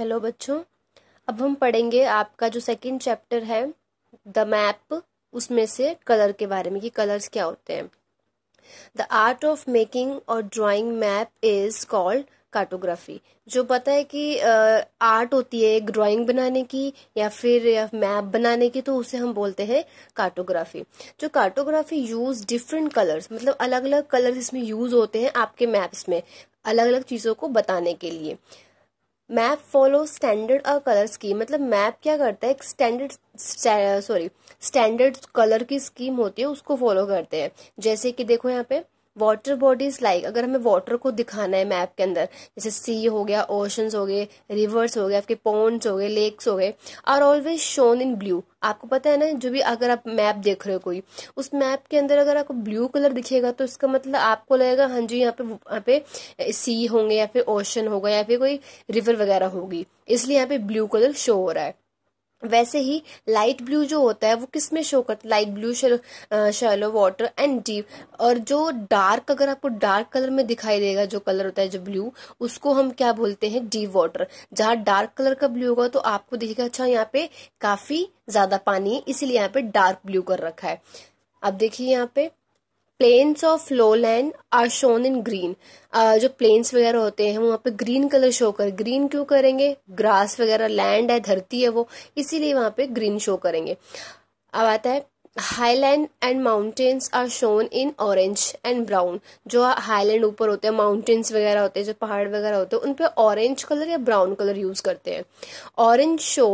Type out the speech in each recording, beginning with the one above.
hello बच्चों अब हम पढ़ेंगे आपका जो सेकंड चैप्टर है द मैप उसमें से कलर के बारे में कि कलर्स क्या होते हैं द आर्ट ऑफ मेकिंग और drawing map is called cartography जो पता है कि आर्ट होती है ड्राइंग बनाने की या फिर या मैप बनाने की तो उसे हम बोलते हैं कार्टोग्राफी जो कार्टोग्राफी यूज डिफरेंट कलर्स मतलब अलग अलग कलर्स इसमें यूज होते हैं आपके मैप्स में अलग अलग चीज़ों को बताने के लिए मैप फॉलो स्टैंडर्ड और कलर स्कीम मतलब मैप क्या करता है एक स्टैंडर्ड सॉरी स्टैंडर्ड कलर की स्कीम होती है उसको फॉलो करते हैं जैसे कि देखो यहाँ पे वाटर बॉडीज लाइक अगर हमें वाटर को दिखाना है मैप के अंदर जैसे सी हो गया ओशंस हो गए रिवर्स हो गए आपके पॉन्ड्स हो गए लेक्स हो गए are always shown in blue आपको पता है ना जो भी अगर आप मैप देख रहे हो कोई उस मैप के अंदर अगर आपको ब्लू कलर दिखेगा तो इसका मतलब आपको लगेगा हाँ जी यहाँ पे यहाँ पे सी होंगे या फिर ओशन होगा या फिर कोई रिवर वगैरह होगी इसलिए यहाँ पे ब्लू कलर शो हो रहा है वैसे ही लाइट ब्लू जो होता है वो किस में शो करता है light blue shallow water and deep और जो डार्क अगर आपको डार्क कलर में दिखाई देगा जो कलर होता है जो ब्लू उसको हम क्या बोलते हैं डीप वाटर जहां डार्क कलर का ब्लू होगा तो आपको दिखेगा अच्छा यहाँ पे काफी ज्यादा पानी है इसीलिए यहाँ पे डार्क ब्लू कर रखा है अब देखिए यहाँ पे plains of low land are shown in green जो प्लेन्स वगैरह होते हैं वहां पे ग्रीन कलर शो कर ग्रीन क्यों करेंगे ग्रास वगैरह लैंड है धरती है वो इसीलिए वहां पे ग्रीन शो करेंगे अब आता है highland and mountains are shown in orange and brown जो हाईलैंड ऊपर होते हैं माउंटेन्स वगैरह होते हैं जो पहाड़ वगैरह होते हैं उन ऑरेंज कलर या ब्राउन कलर यूज करते हैं ऑरेंज शो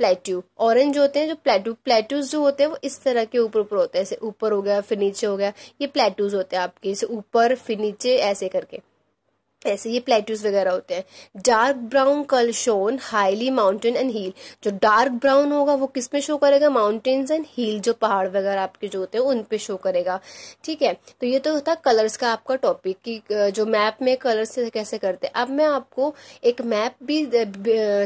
प्लेट्यू ऑरेंज होते हैं जो प्लेट्यू प्लेट्यूज जो होते हैं वो इस तरह के ऊपर ऊपर होते हैं ऐसे ऊपर हो गया फिर नीचे हो गया ये प्लेट्यूज होते हैं आपके इसे ऊपर फिर नीचे ऐसे करके ऐसे ये प्लेट्यूज वगैरह होते हैं dark brown colour shown highly mountain and hill जो डार्क ब्राउन होगा वो किस में शो करेगा माउंटेन्स एंड हील जो पहाड़ वगैरह आपके जो होते हैं उन पे शो करेगा ठीक है तो ये तो था कलर्स का आपका टॉपिक कि जो मैप में कलर्स कैसे करते हैं अब मैं आपको एक मैप भी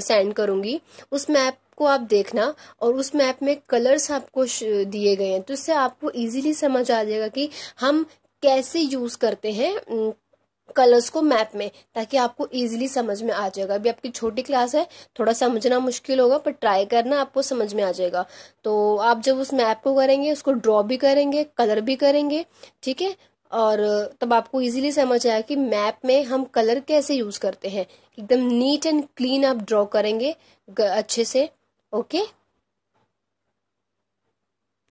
सेंड करूंगी उस मैप को आप देखना और उस मैप में कलर्स आपको दिए गए हैं तो इससे आपको इजीली समझ आ जाएगा कि हम कैसे यूज़ करते हैं कलर्स को मैप में ताकि आपको इजीली समझ में आ जाएगा अभी आपकी छोटी क्लास है थोड़ा समझना मुश्किल होगा पर ट्राई करना आपको समझ में आ जाएगा तो आप जब उस मैप को करेंगे उसको ड्रॉ भी करेंगे कलर भी करेंगे ठीक है और तब आपको इजीली समझ आया कि मैप में हम कलर कैसे यूज़ करते हैं एकदम नीट एंड क्लीन आप ड्रॉ करेंगे अच्छे से Okay